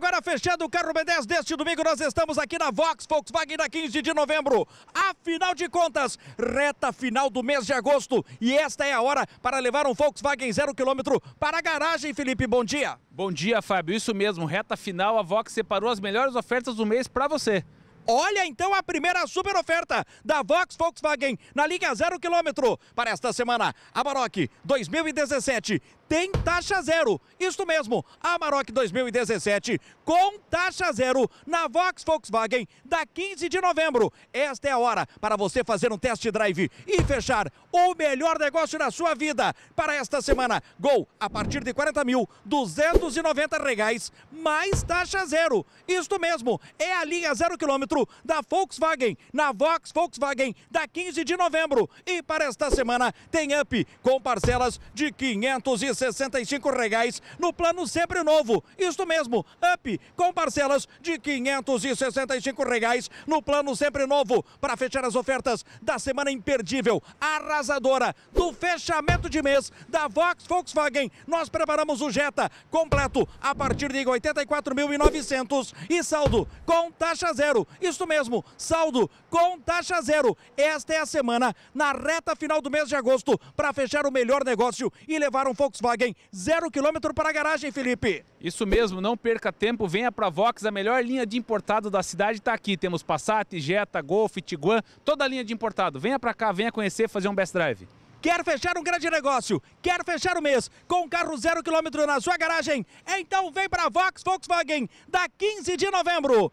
Agora fechando o carro B10 deste domingo, nós estamos aqui na Vox Volkswagen na 15 de novembro. Afinal de contas, reta final do mês de agosto e esta é a hora para levar um Volkswagen zero quilômetro para a garagem, Felipe. Bom dia. Bom dia, Fábio. Isso mesmo, reta final, a Vox separou as melhores ofertas do mês para você. Olha então a primeira super oferta da Vox Volkswagen na linha Zero Quilômetro para esta semana. Amarok 2017 tem taxa zero. Isto mesmo, Amarok 2017 com taxa zero na Vox Volkswagen da 15 de novembro. Esta é a hora para você fazer um test drive e fechar o melhor negócio da sua vida para esta semana. Gol a partir de 40 mil, 290 reais mais taxa zero. Isto mesmo, é a linha Zero Quilômetro da Volkswagen, na Vox Volkswagen, da 15 de novembro. E para esta semana tem up com parcelas de R$ 565 reais no plano sempre novo. Isto mesmo, up com parcelas de R$ 565 reais no plano sempre novo. Para fechar as ofertas da semana imperdível, arrasadora, do fechamento de mês da Vox Volkswagen, nós preparamos o Jetta completo a partir de 84.900 e saldo com taxa zero. Isso mesmo, saldo com taxa zero. Esta é a semana na reta final do mês de agosto para fechar o melhor negócio e levar um Volkswagen zero quilômetro para a garagem, Felipe. Isso mesmo, não perca tempo, venha para a Vox, a melhor linha de importado da cidade está aqui. Temos Passat, Jetta, Golf, Tiguan, toda a linha de importado. Venha para cá, venha conhecer, fazer um best drive. Quer fechar um grande negócio? Quer fechar o mês com um carro zero quilômetro na sua garagem? Então vem para a Vox Volkswagen, da 15 de novembro.